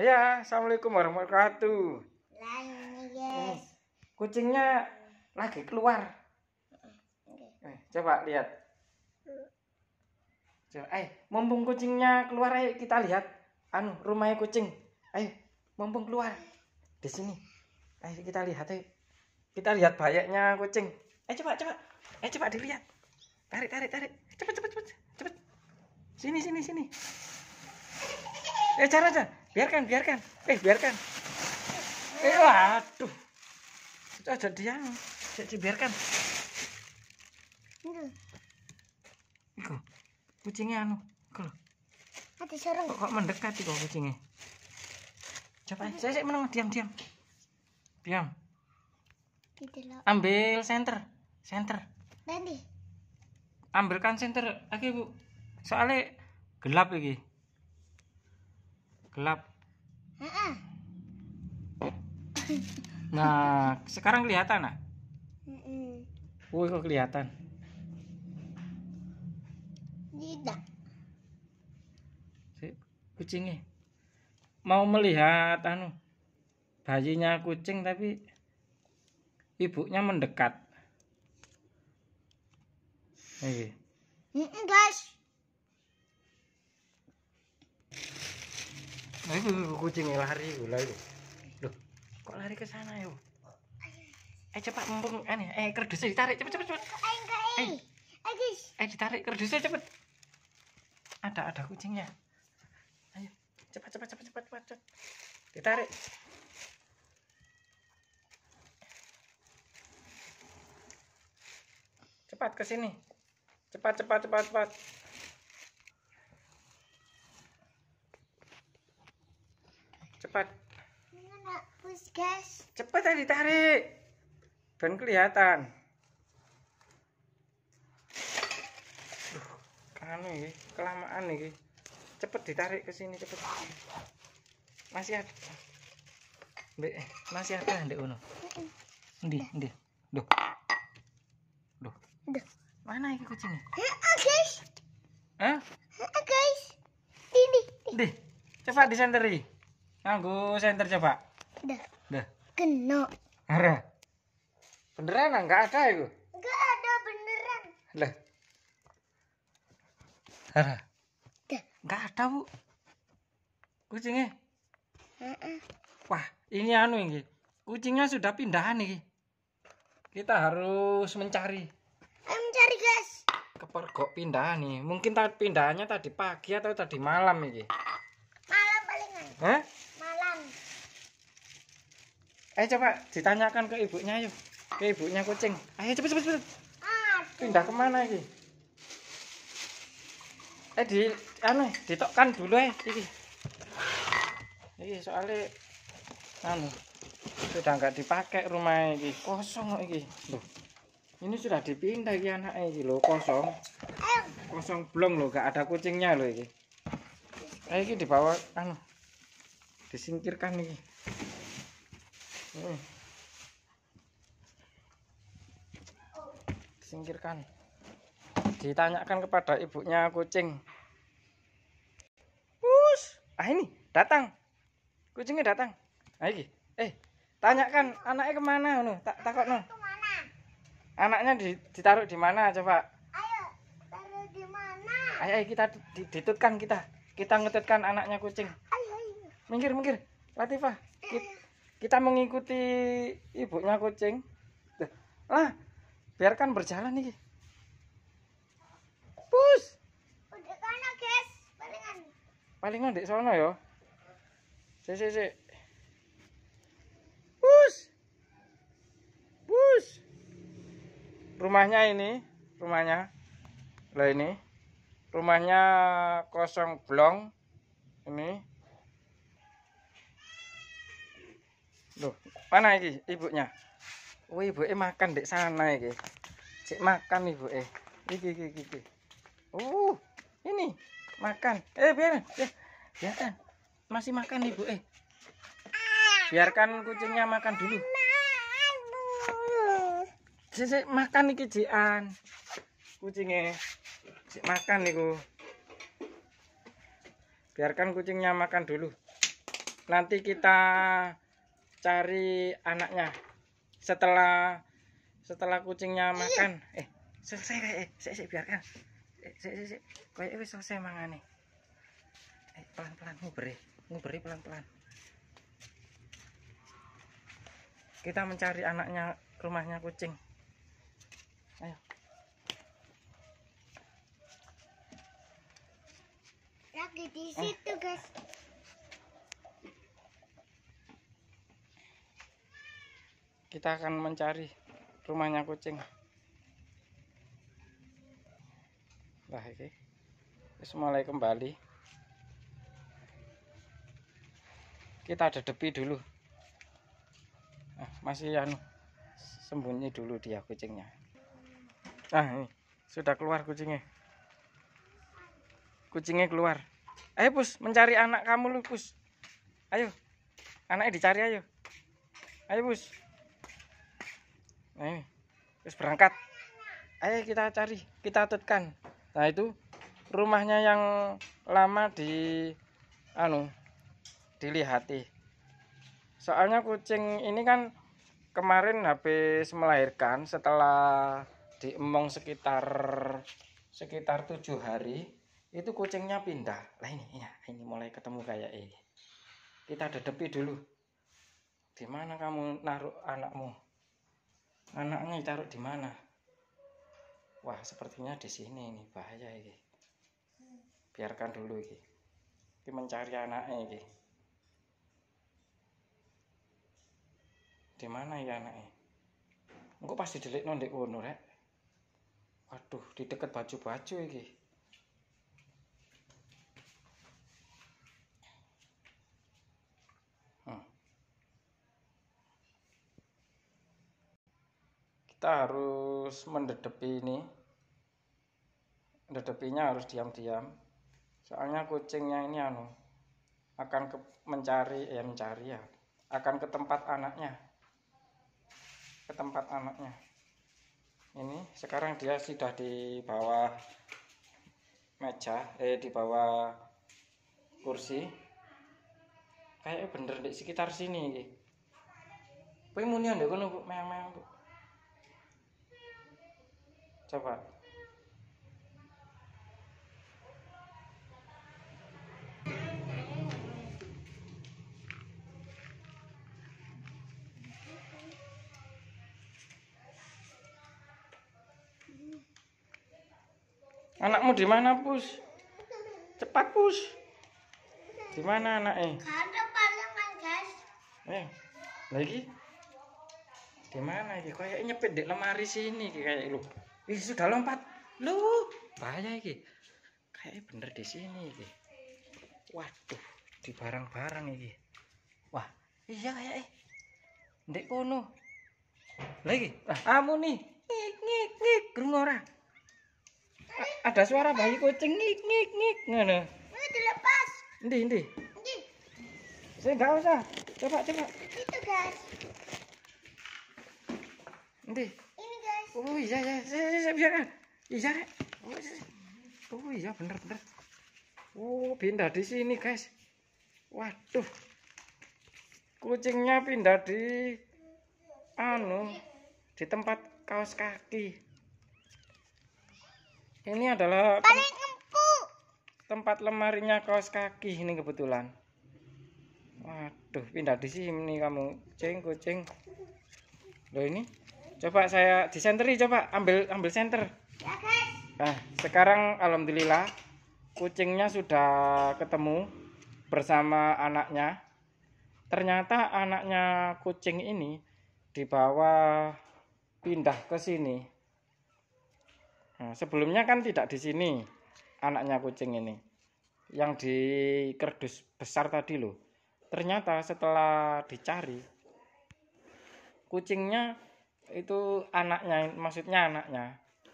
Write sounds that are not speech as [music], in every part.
Ya, assalamualaikum warahmatullahi wabarakatuh. Iya, yes. Eh, kucingnya lagi keluar. Eh, coba lihat. Coba, eh, mumpung kucingnya keluar, ayo kita lihat. Anu, rumahnya kucing. Ayo, eh, mumpung keluar. Di sini. Ayo kita lihat, ayo. Kita lihat banyaknya kucing. Eh, coba, coba. Eh, coba dilihat. Tarik, tarik, tarik. Cepat, cepat, cepat. Cepat. Sini, sini, sini. Eh, cara, cara biarkan biarkan eh biarkan eh waduh itu ada dia jadi biarkan iya. Iku, kucingnya anu, kalau ada sarang. Kok, kok mendekat kok kucingnya? Coba, saya saya menang, diam diam, diam. Ambil center, center. Nanti. Ambilkan center, oke bu. Soalnya gelap lagi gelap. [laughs] Nah, sekarang kelihatan, nah? Woi, kok kelihatan? Tidak. Si, kucingnya mau melihat anu bayinya kucing tapi ibunya mendekat. Hey. Guys, Aduh, kucingnya lari gula itu. Loh, kok lari ke sana yuk? Eh cepat mumpung aneh, eh kerdusnya ditarik cepet cepet cepet. Eh, eh, eh ditarik kerdusnya cepet. Ada ada kucingnya. Ayo, cepat cepat cepat cepat cepat. cepat. Ditarik. Cepat ke sini. Cepat cepat cepat cepat. cepat cepat tadi tarik dan kelihatan anu ini kelamaan nih cepet ditarik ke sini cepet masih ada masih ada ndek Uno, ndi ndi duh duh mana ini kucingnya eh, eh, guys Hah? Eh, guys ini deh cepat disenteri Nganggu senter coba. Dah. Dah. Kena. Arah. Beneran enggak ada itu? Enggak ada beneran. Lah. Arah. Dah. Enggak ada, Bu. Kucingnya? Heeh. Wah, ini anu ini. Kucingnya sudah pindah nih. Kita harus mencari. Ayo mencari, guys. Kepergok pindah nih. Mungkin tadi pindahannya tadi pagi atau tadi malam ini. Malam palingan. Hah? Ayo eh, coba ditanyakan ke ibunya yuk. Ke ibunya kucing. Ayo cepet cepet cepet. Pindah kemana Eh di anu ditokkan dulu ya eh, ini. soalnya anu sudah nggak dipakai rumah ini kosong kok ini. Loh. Ini sudah dipindah ya anak ini loh kosong. Kosong belum loh gak ada kucingnya loh ini. Ayo eh, ini dibawa anu disingkirkan ini. Hmm. singkirkan ditanyakan kepada ibunya kucing Us, ah ini datang kucingnya datang Ayo, ah, eh tanyakan anaknya kemana nu tak takut nu anaknya ditaruh di mana coba ayo taruh di mana ayo kita ditutkan kita kita ngetutkan anaknya kucing ayo, ayo. minggir minggir Latifah kita kita mengikuti ibunya kucing lah biarkan berjalan nih pus paling kana soalnya palingan sana ya si si si pus pus rumahnya ini rumahnya lah ini rumahnya kosong blong ini Loh, mana ini ibunya? Oh, ibu eh, makan di sana ini. Cik makan ibu eh. Gigi, gigi, Uh, ini makan. Eh, biar, biar, biarkan. Masih makan ibu eh. Biarkan kucingnya makan dulu. Cik, cik makan ini cian. Kucingnya. Cik makan nih Biarkan kucingnya makan dulu. Nanti kita cari anaknya setelah setelah kucingnya iya. makan eh selesai kayak eh saya biarkan eh saya saya kayak wis selesai mangan nih eh pelan pelan nguberi nguberi pelan pelan kita mencari anaknya rumahnya kucing ayo lagi di situ eh. guys kita akan mencari rumahnya kucing nah ini terus mulai kembali kita ada depi dulu nah, masih yang sembunyi dulu dia kucingnya nah ini sudah keluar kucingnya kucingnya keluar ayo pus mencari anak kamu lu pus ayo anaknya dicari ayo ayo pus Eh, ini terus berangkat ayo kita cari kita tutkan nah itu rumahnya yang lama di anu dilihati soalnya kucing ini kan kemarin habis melahirkan setelah diemong sekitar sekitar tujuh hari itu kucingnya pindah lah ini ya ini mulai ketemu kayak ini kita dedepi dulu di mana kamu naruh anakmu anaknya taruh di mana wah sepertinya di sini ini bahaya ini biarkan dulu ini ini mencari anaknya ini di mana ya anaknya engko pasti delik nondek kono rek waduh di dekat baju-baju ini kita harus mendedepi ini mendedepinya harus diam-diam soalnya kucingnya ini anu akan ke, mencari ya mencari ya akan ke tempat anaknya ke tempat anaknya ini sekarang dia sudah di bawah meja eh di bawah kursi kayaknya bener di sekitar sini Kowe muni ndek kono memang meang coba Anakmu di mana, Pus? Cepat, Pus. Di mana anaknya? Ada palingan, Guys. Eh, lagi? Di mana iki? Kayak nyepet di lemari sini kayak lu. Ih, sudah lompat. Lu, bahaya iki. Kayak bener di sini iki. Waduh, di barang-barang iki. Wah, iya kayak eh. Ndek kono. Lagi, ah, amun Ngik ngik ngik krungu ora. ada suara bayi kucing ngik ngik ngik ngono. Ini dilepas. Ndi, ndi? Ndi. Saya enggak usah. Coba, coba. Itu, guys. Ndi. oh iya iya iya iya iya, iya. Oh, iya iya oh, iya bener bener oh pindah di sini guys waduh kucingnya pindah di anu di tempat kaos kaki ini adalah tem tempat lemarinya kaos kaki ini kebetulan waduh pindah di sini kamu kucing kucing loh ini Coba saya di senteri coba ambil ambil center, ya, Nah, sekarang alhamdulillah kucingnya sudah ketemu bersama anaknya. Ternyata anaknya kucing ini dibawa pindah ke sini. Nah, sebelumnya kan tidak di sini anaknya kucing ini. Yang di kerdus besar tadi loh. Ternyata setelah dicari kucingnya itu anaknya maksudnya anaknya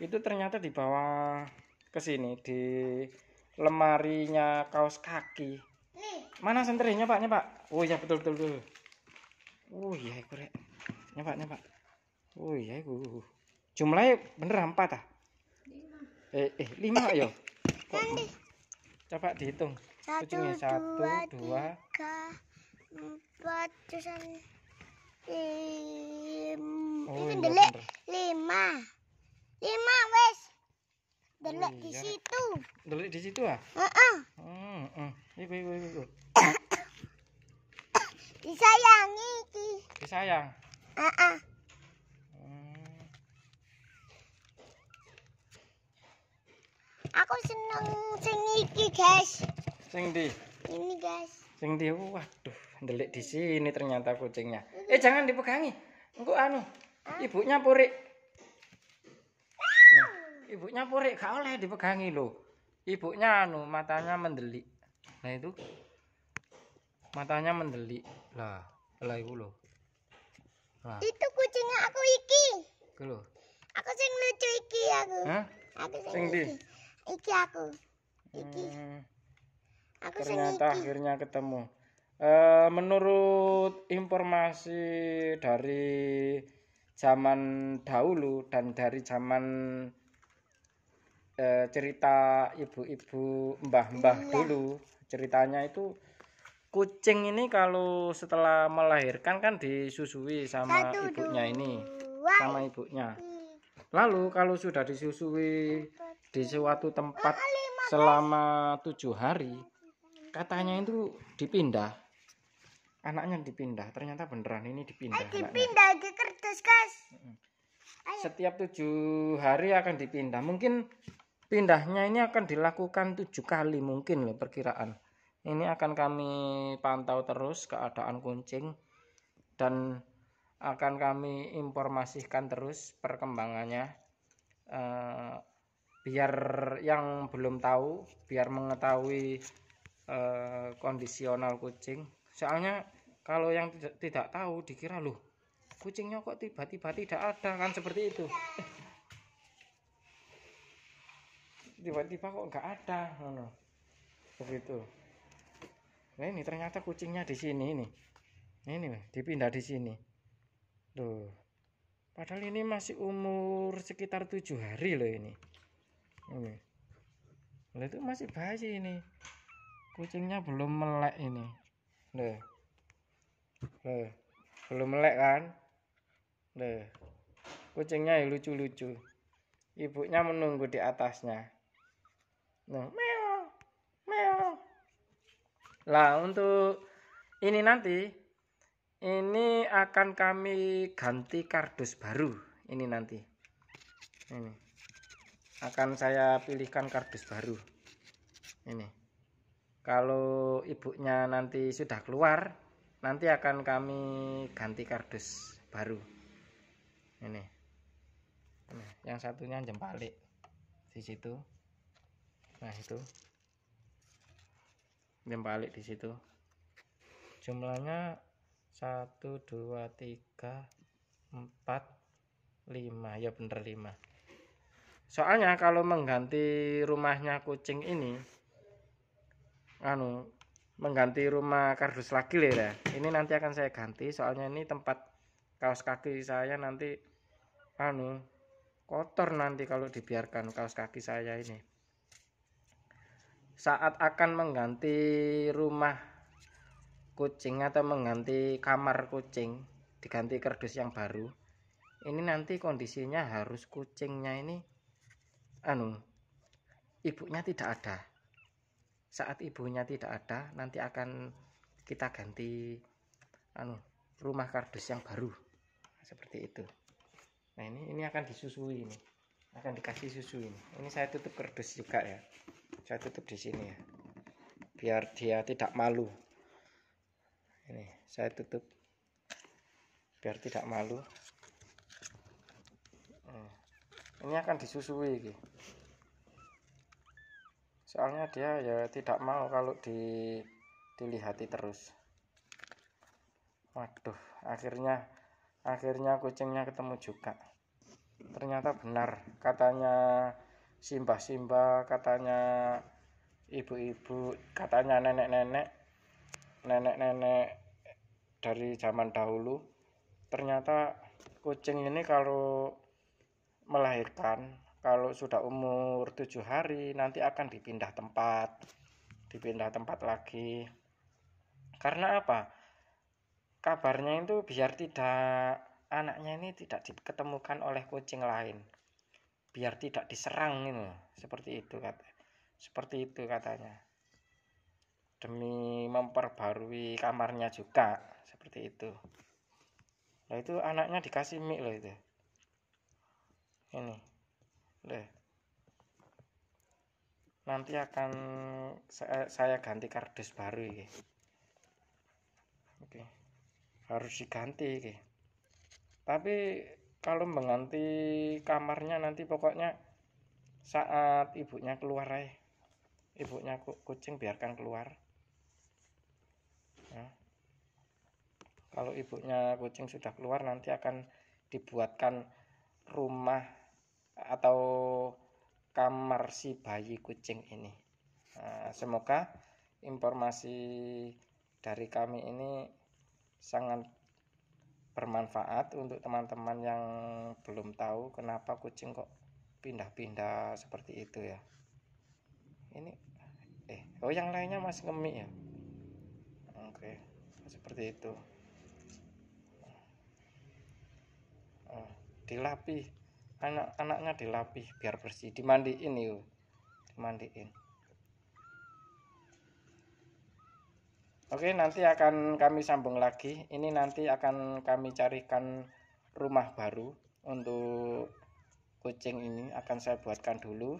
itu ternyata dibawa ke sini di lemarinya kaos kaki Nih. mana senternya pak pak oh iya betul betul, betul. oh iya korek rek nyepak nyepak oh iya iku jumlahnya bener empat ah eh eh lima yo [laughs] Kok, coba dihitung satu, satu dua, dua tiga empat terus Lim, oh, ini iya, delik lima lima wes delik oh, di iya, situ delik di situ ah uh -uh. Hmm, uh hmm. -uh. Ibu, ibu, ibu. disayangi ki disayang uh -uh. Hmm. aku seneng sing iki guys sing di ini guys sing di waduh delik di iya. sini ternyata kucingnya. Iya. Eh jangan dipegangi. Engko anu, ibunya purik. Nah, ibunya purik gak oleh dipegangi loh. Ibunya anu matanya mendelik. Nah itu matanya mendelik. Lah, lah itu lo. Itu kucingnya aku iki. Iku Aku sing lucu iki aku. Hah? Aku sing, sing iki. Di? Iki aku. Iki. Hmm. Aku ternyata sing iki. akhirnya ketemu. Eh, menurut informasi dari zaman dahulu dan dari zaman uh, cerita ibu-ibu mbah-mbah iya. dulu ceritanya itu kucing ini kalau setelah melahirkan kan disusui sama Satu, ibunya dua, ini sama ibunya lalu kalau sudah disusui di suatu tempat selama tujuh hari katanya itu dipindah anaknya dipindah ternyata beneran ini dipindah eh, dipindah anaknya. di kertas guys setiap tujuh hari akan dipindah mungkin pindahnya ini akan dilakukan tujuh kali mungkin loh perkiraan ini akan kami pantau terus keadaan kuncing dan akan kami informasikan terus perkembangannya eh, biar yang belum tahu biar mengetahui eh, kondisional kucing soalnya kalau yang tidak, tidak tahu dikira loh kucingnya kok tiba-tiba tidak ada kan seperti itu [laughs] tiba-tiba kok nggak ada no, begitu nah ini ternyata kucingnya di sini ini ini dipindah di sini tuh padahal ini masih umur sekitar tujuh hari loh ini ini itu masih bayi ini kucingnya belum melek ini loh Nih, belum melek kan? Nih, kucingnya lucu-lucu. Ibunya menunggu di atasnya. Nah, meo, meo. Lah untuk ini nanti, ini akan kami ganti kardus baru. Ini nanti. Ini akan saya pilihkan kardus baru. Ini kalau ibunya nanti sudah keluar nanti akan kami ganti kardus baru ini, ini. yang satunya jempalik di situ nah itu jempalik di situ jumlahnya 1 2 3 4 5 ya bener 5 soalnya kalau mengganti rumahnya kucing ini anu mengganti rumah kardus lagi ya ini nanti akan saya ganti soalnya ini tempat kaos kaki saya nanti anu kotor nanti kalau dibiarkan kaos kaki saya ini saat akan mengganti rumah kucing atau mengganti kamar kucing diganti kardus yang baru ini nanti kondisinya harus kucingnya ini anu ibunya tidak ada saat ibunya tidak ada nanti akan kita ganti anu rumah kardus yang baru seperti itu nah ini ini akan disusui ini akan dikasih susu ini ini saya tutup kardus juga ya saya tutup di sini ya biar dia tidak malu ini saya tutup biar tidak malu nah, ini akan disusui gitu soalnya dia ya tidak mau kalau di dilihati terus waduh akhirnya akhirnya kucingnya ketemu juga ternyata benar katanya simba simba katanya ibu-ibu katanya nenek-nenek nenek-nenek dari zaman dahulu ternyata kucing ini kalau melahirkan kalau sudah umur tujuh hari nanti akan dipindah tempat dipindah tempat lagi karena apa kabarnya itu biar tidak anaknya ini tidak diketemukan oleh kucing lain biar tidak diserang ini seperti itu kata seperti itu katanya demi memperbarui kamarnya juga seperti itu nah itu anaknya dikasih mie loh itu nanti akan saya, saya ganti kardus baru ya. Oke. Harus diganti ya. Tapi kalau mengganti kamarnya nanti pokoknya saat ibunya keluar ya. Ibunya kucing biarkan keluar. Ya. Kalau ibunya kucing sudah keluar nanti akan dibuatkan rumah atau kamar si bayi kucing ini. Nah, semoga informasi dari kami ini sangat bermanfaat untuk teman-teman yang belum tahu kenapa kucing kok pindah-pindah seperti itu ya. Ini eh oh yang lainnya masih ngemik ya. Oke, seperti itu. Oh, dilapih anak-anaknya dilapih biar bersih dimandiin yuk dimandiin Oke nanti akan kami sambung lagi ini nanti akan kami carikan rumah baru untuk kucing ini akan saya buatkan dulu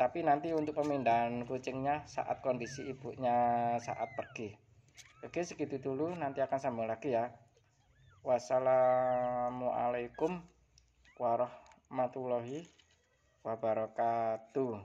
tapi nanti untuk pemindahan kucingnya saat kondisi ibunya saat pergi Oke segitu dulu nanti akan sambung lagi ya Wassalamualaikum warahmatullahi warahmatullahi wabarakatuh